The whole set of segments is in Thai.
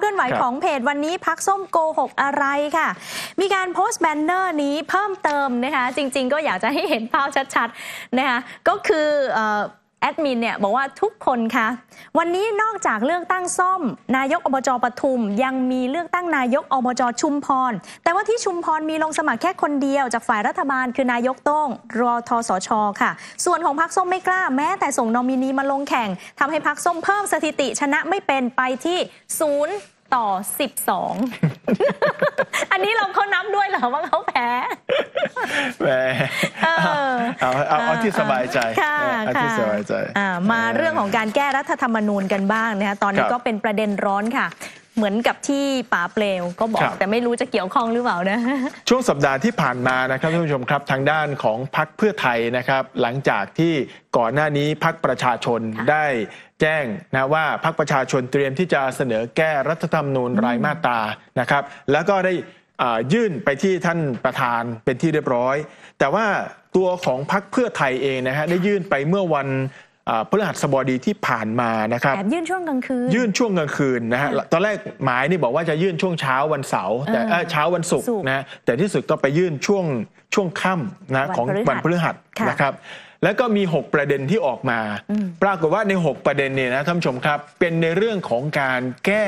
เคลื่อนไหวของเพจวันนี้พักส้มโกหกอะไรค่ะ มีการโพสต์แบนเนอร์นี้เพิ่มเติมนะคะ จริงๆก็อยากจะให้เห็นภาพชัดๆนะคะก็คือแอดมินเนี่ย บอกว่าทุกคนคะวันนี้นอกจากเลือกตั้งซ่อมนายกอบจปทุม ยังมีเลือกตั้งนายกอบจชุมพร แต่ว่าที่ชุมพรมีลงสมัครแค่คนเดียวจากฝ่ายรัฐบาลคือนายกต้องรอทอสอชอค่ะ ส่วนของพักส้มไม่กล้าแม้แต่ส่งนอมินีมาลงแข่ง ทำให้พักส้มเพิ่มสถิติชนะไม่เป็นไปที่ศูนย์ต่อ12 อันนี้เราเขานับด้วยเหรอว่าเขาแพ้แหมเอาเอาเอาที่สบายใจค่ะที่สบายใจ มาเรื่องของการแก้รัฐธรรมนูญกันบ้างนะคะตอนนี้ก็เป็นประเด็นร้อนค่ะ เหมือนกับที่ป๋าเปลวก็บอก แต่ไม่รู้จะเกี่ยวข้องหรือเปล่านะช่วงสัปดาห์ที่ผ่านมานะครับท่านผู้ชมครับทางด้านของพักเพื่อไทยนะครับ หลังจากที่ก่อนหน้านี้พักประชาชนได้แจ้งนะว่าพักประชาชนเตรียมที่จะเสนอแก้รัฐธรรมนูญรายมาตานะครับ แล้วก็ได้ยื่นไปที่ท่านประธานเป็นที่เรียบร้อย แต่ว่าตัวของพักเพื่อไทยเองนะฮะได้ยื่นไปเมื่อวันพฤหัสบดีที่ผ่านมานะครับยื่นช่วงกลางคืนยื่นช่วงกลางคืนนะฮะตอนแรกหมายนี่บอกว่าจะยื่นช่วงเช้าวันเสาร์แต่เช้าวันศุกร์นะแต่ที่สุดก็ไปยื่นช่วงช่วงค่ำนะของวันพฤหัสนะครับแล้วก็มี 6 ประเด็นที่ออกมา ปรากฏว่าใน 6 ประเด็นเนี่ยนะท่านผู้ชมครับเป็นในเรื่องของการแก้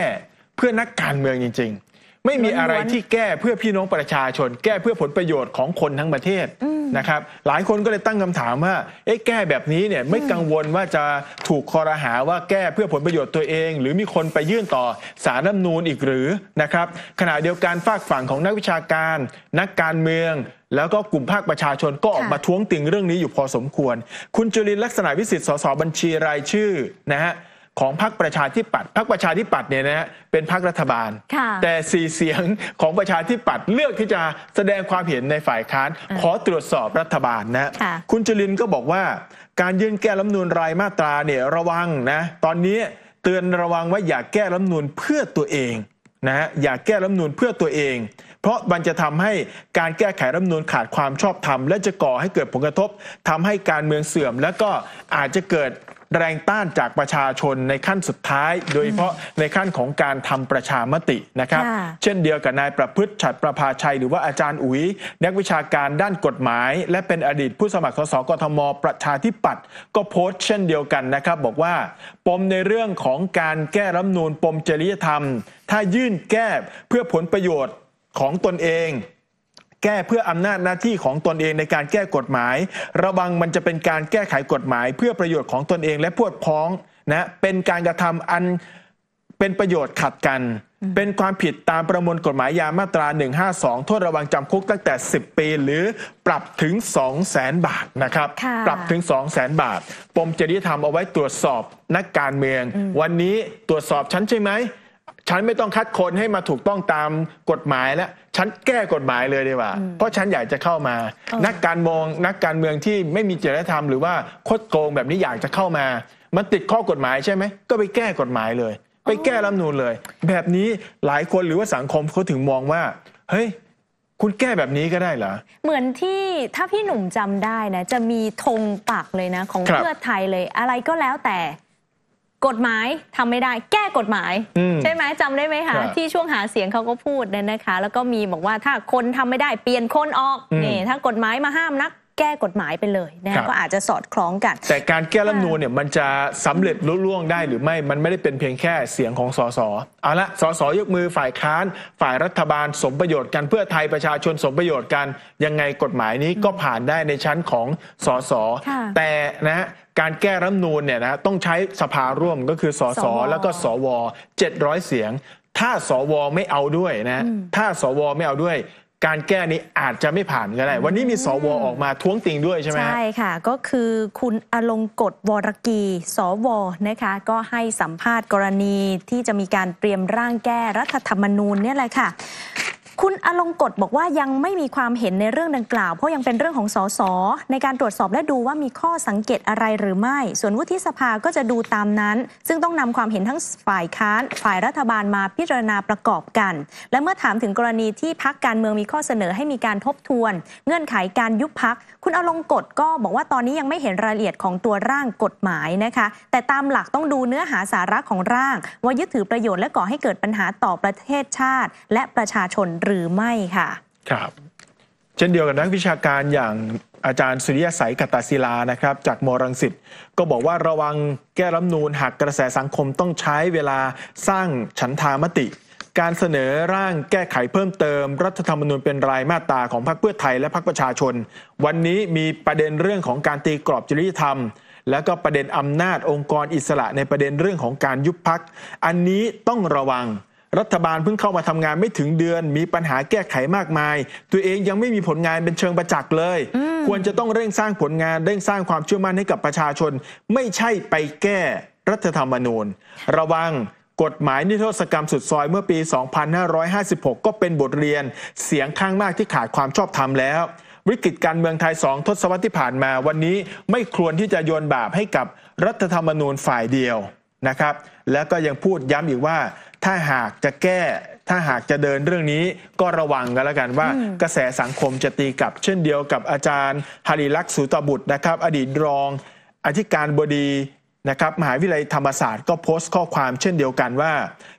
เพื่อนักการเมืองจริงๆไม่มีอะไรที่แก้เพื่อพี่น้องประชาชน แก้เพื่อผลประโยชน์ของคนทั้งประเทศนะครับ หลายคนก็เลยตั้งคำถามว่า เอ๊ะแก้แบบนี้เนี่ยไม่กังวลว่าจะถูกคอรหาว่าแก้เพื่อผลประโยชน์ตัวเอง หรือมีคนไปยื่นต่อสารน้ำนูนอีกหรือนะครับ ขณะเดียวกันฝากฝั่งของนักวิชาการ นักการเมือง แล้วก็กลุ่มภาคประชาชนก็ออกมาท้วงติงเรื่องนี้อยู่พอสมควร คุณจุลินลักษณะวิสิทธิ์สสบัญชีรายชื่อนะฮะของพรรคประชาธิปัตย์พรรคประชาธิปัตย์เนี่ยนะฮะเป็นพรรครัฐบาล แต่สี่เสียงของประชาธิปัตย์เลือกที่จะแสดงความเห็นในฝ่ายค้านขอตรวจสอบรัฐบาลนะคุณจรินก็บอกว่า การยื่นแก้รัฐมนูลรายมาตราเนี่ยระวังนะตอนนี้เตือนระวังว่าอย่าแก้รัฐมนูลเพื่อตัวเองนะฮะอย่าแก้รัฐมนูลเพื่อตัวเอง เพราะมันจะทำให้การแก้ไขรัฐมนูลขาดความชอบธรรมและจะก่อให้เกิดผลกระทบ ทำให้การเมืองเสื่อมและก็อาจจะเกิดแรงต้านจากประชาชนในขั้นสุดท้าย โดยเฉพาะในขั้นของการทำประชามตินะครับ เช่นเดียวกับนายประพฤติฉัดประภาชัยหรือว่าอาจารย์อุ๋ยนักวิชาการด้านกฎหมาย และเป็นอดีตผู้สมัครสสกทมประชาธิปัตย์ก็โพสต์เช่นเดียวกันนะครับ บอกว่าปมในเรื่องของการแก้รัฐนูลปมจริยธรรม ถ้ายื่นแก้เพื่อผลประโยชน์ของตนเองแก้เพื่ออำนาจหน้าที่ของตนเองในการแก้กฎหมาย ระวังมันจะเป็นการแก้ไขกฎหมายเพื่อประโยชน์ของตนเองและพวกพ้องนะเป็นการกระทำอันเป็นประโยชน์ขัดกัน เป็นความผิดตามประมวลกฎหมายยามาตรา 152โทษระวังจำคุกตั้งแต่ 10 ปีหรือปรับถึง 2 0 0แสนบาทนะครับ ปรับถึง 2 0 0แสนบาทปมจริยธรรมเอาไว้ตรวจสอบนักการเมืองวันนี้ตรวจสอบฉันใช่ไหมฉันไม่ต้องคัดคนให้มาถูกต้องตามกฎหมายแล้ว ฉันแก้กฎหมายเลยดีกว่า เพราะฉันอยากจะเข้ามา นักการมองนักการเมืองที่ไม่มีจริยธรรมหรือว่าคดโกงแบบนี้อยากจะเข้ามา มันติดข้อกฎหมายใช่ไหมก็ไปแก้กฎหมายเลย ไปแก้รัฐนูนเลย แบบนี้หลายคนหรือว่าสังคมเขาถึงมองว่า เฮ้ยคุณแก้แบบนี้ก็ได้เหรอเหมือนที่ถ้าพี่หนุ่มจำได้นะ จะมีธงปักเลยนะ ของเพื่อไทยเลย อะไรก็แล้วแต่กฎหมายทำไม่ได้แก้กฎหมาย ใช่ไหมจำได้ไหมคะที่ช่วงหาเสียงเขาก็พูดเนี่ยนะคะ แล้วก็มีบอกว่าถ้าคนทำไม่ได้เปลี่ยนคนออกนี่ถ้ากฎหมายมาห้ามนัก แก้กฎหมายไปเลยนะก็อาจจะสอดคล้องกัน แต่การแก้รัฐนูนเนี่ยมันจะสำเร็จลุล่วงได้หรือไม่มันไม่ได้เป็นเพียงแค่เสียงของสสเอาละสสยกมือฝ่ายค้าน ฝ่ายรัฐบาลสมประโยชน์กัน เพื่อไทยประชาชนสมประโยชน์กัน ยังไงกฎหมายนี้ก็ผ่านได้ในชั้นของสสแต่นะการแก้รัฐนูนเนี่ยนะต้องใช้สภาร่วมก็คือสสแล้วก็สว700เสียง ถ้าสวไม่เอาด้วยนะ ถ้าสวไม่เอาด้วยการแก้นี้อาจจะไม่ผ่านก็ได้ วันนี้มีสวออกมาท้วงติงด้วยใช่ไหมใช่ค่ะก็คือคุณอลงกฎวรกีสวนะคะก็ให้สัมภาษณ์กรณีที่จะมีการเตรียมร่างแก้รัฐธรรมนูญเนี่ยแหละค่ะคุณอลงกฎบอกว่ายังไม่มีความเห็นในเรื่องดังกล่าว เพราะยังเป็นเรื่องของสส ในการตรวจสอบและดูว่ามีข้อสังเกตอะไรหรือไม่ ส่วนวุฒิสภาก็จะดูตามนั้น ซึ่งต้องนำความเห็นทั้งฝ่ายค้านฝ่ายรัฐบาลมาพิจารณาประกอบกันและเมื่อถามถึงกรณีที่พักการเมืองมีข้อเสนอให้มีการทบทวน เงื่อนไขการยุบพักคุณอลงกฎก็บอกว่าตอนนี้ยังไม่เห็นรายละเอียดของตัวร่างกฎหมายนะคะ แต่ตามหลักต้องดูเนื้อหาสาระของร่าง ว่ายึดถือประโยชน์และก่อให้เกิดปัญหาต่อประเทศชาติ และประชาชนหรือหรือไม่ค่ะครับเช่นเดียวกับนักวิชาการอย่างอาจารย์สุริยสัยกตศิลานะครับจากมรังสิตก็บอกว่าระวังแก้รัฐนูนหากกระแสสังคมต้องใช้เวลาสร้างฉันทามติ การเสนอร่างแก้ไขเพิ่มเติมรัฐธรรมนูญเป็นรายมาตราของพรรคเพื่อไทยและพรรคประชาชน วันนี้มีประเด็นเรื่องของการตีกรอบจริยธรรม และก็ประเด็นอำนาจองค์กรอิสระในประเด็นเรื่องของการยุบพักอันนี้ต้องระวังรัฐบาลเพิ่งเข้ามาทำงานไม่ถึงเดือน มีปัญหาแก้ไขมากมาย ตัวเองยังไม่มีผลงานเป็นเชิงประจักษ์เลย ควรจะต้องเร่งสร้างผลงาน เร่งสร้างความเชื่อมั่นให้กับประชาชน ไม่ใช่ไปแก้รัฐธรรมนูญ ระวังกฎหมายนิโทษกรรมสุดซอยเมื่อปี 2556 ก็เป็นบทเรียน เสียงข้างมากที่ขาดความชอบธรรมแล้ว วิกฤตการเมืองไทยสองทศวรรษที่ผ่านมา วันนี้ไม่ควรที่จะโยนบาปให้กับรัฐธรรมนูญฝ่ายเดียวนะครับแล้วก็ยังพูดย้ำอีกว่าถ้าหากจะแก้ถ้าหากจะเดินเรื่องนี้ก็ระวังกันแล้วกันว่ากระแสสังคมจะตีกลับเช่นเดียวกับอาจารย์ฮาริลักษ์สุตบุตรนะครับ อดีตรองอธิการบดีนะครับ มหาวิทยาลัยธรรมศาสตร์ก็โพสต์ข้อความเช่นเดียวกันว่า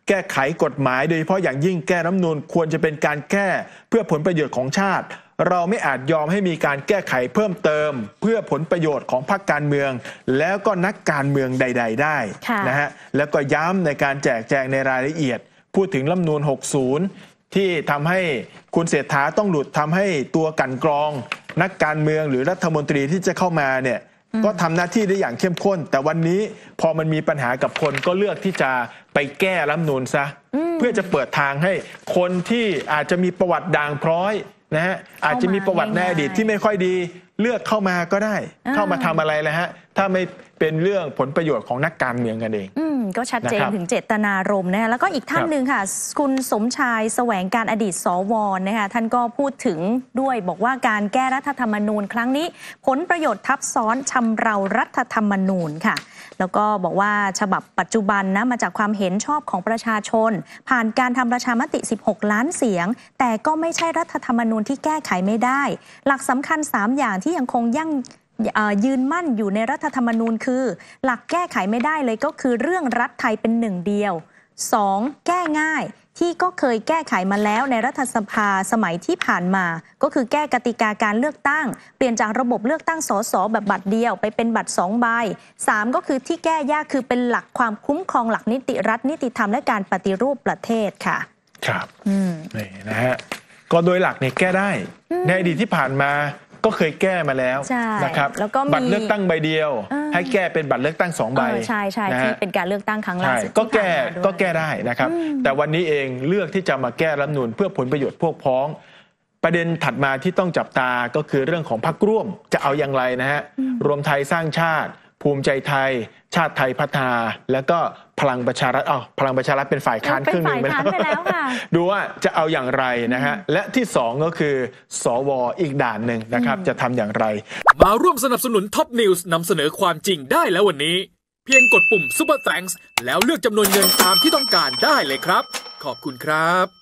แก้ไขกฎหมายโดยเฉพาะอย่างยิ่งแก้รัฐนูนควรจะเป็นการแก้เพื่อผลประโยชน์ของชาติ เราไม่อาจยอมให้มีการแก้ไขเพิ่มเติม เพื่อผลประโยชน์ของพรรคการเมือง แล้วก็นักการเมืองใด ๆ ได้นะฮะ แล้วก็ย้ำในการแจกแจงในรายละเอียด พูดถึงรัฐนูน60 ที่ทำให้คุณเศรษฐาต้องหลุดทำให้ตัวกันกรอง นักการเมืองหรือรัฐมนตรีที่จะเข้ามาเนี่ยก็ทำหน้าที่ได้อย่างเข้มข้น แต่วันนี้พอมันมีปัญหากับคนก็เลือกที่จะไปแก้รัฐนูนซะเพื่อจะเปิดทางให้คนที่อาจจะมีประวัติด่างพร้อยนะฮะอาจจะมีประวัติในอดีตที่ไม่ค่อยดี เลือกเข้ามาก็ได้ เข้ามาทำอะไรเลยฮะถ้าไม่เป็นเรื่องผลประโยชน์ของนักการเมืองกันเอง อืมก็ชัดเจนถึงเจตนารมณ์นะคะแล้วก็อีกท่านหนึ่งค่ะคุณสมชายแสวงการอดีตสวนะคะท่านก็พูดถึงด้วยบอกว่าการแก้รัฐธรรมนูญ ครั้งนี้ ผลประโยชน์ทับซ้อนชำเรารัฐธรรมนูญค่ะ แล้วก็บอกว่าฉบับปัจจุบันนะมาจากความเห็นชอบของประชาชน ผ่านการทำประชามติ 16 ล้านเสียง แต่ก็ไม่ใช่รัฐธรรมนูญที่แก้ไขไม่ได้ หลักสำคัญ3อย่างที่ยังคงยั่งยืนมั่นอยู่ในรัฐธรรมนูญคือ หลักแก้ไขไม่ได้เลยก็คือเรื่องรัฐไทยเป็นหนึ่งเดียว 2. แก้ง่ายที่ก็เคยแก้ไขมาแล้วในรัฐสภาสมัยที่ผ่านมา ก็คือแก้กติกาการเลือกตั้งเปลี่ยนจากระบบเลือกตั้งสสแบบบัตรเดียว ไปเป็นบัตร2ใบ3 ก็คือที่แก้ยากคือเป็นหลักความคุ้มครองหลักนิติรัฐนิติธรรมและการปฏิรูปประเทศค่ะครับนี่นะฮะก็โดยหลักเนี่ยแก้ได้ ในอดีตที่ผ่านมาก็เคยแก้มาแล้วนะครับแล้วก็บัตรเลือกตั้งใบเดียว ให้แก้เป็นบัตรเลือกตั้งสองใบใช่ใช่ที่เป็นการเลือกตั้งครั้งล่าสุดก็แก้ก็แก้ได้นะครับ แต่วันนี้เองเลือกที่จะมาแก้รัฐนูนเพื่อผลประโยชน์พวกพ้องประเด็นถัดมาที่ต้องจับตาก็คือเรื่องของพรรคร่วมจะเอาอย่างไรนะฮะรวมไทยสร้างชาติภูมิใจไทย ชาติไทยพัฒนาแล้วก็พลังประชารัฐอ๋อพลังประชารัฐเป็นฝ่ายค้านครึ่งหนึ่งไปแล้วดูว่าจะเอาอย่างไรนะฮะ และที่สองก็คือ สวอีกด่านหนึ่งนะครับ จะทำอย่างไร มาร่วมสนับสนุนท็อปนิวส์นำเสนอความจริงได้แล้ววันนี้ เพียงกดปุ่มป u ปอร์แ a n k ์แล้วเลือกจำนวนเงินตามที่ต้องการได้เลยครับ ขอบคุณครับ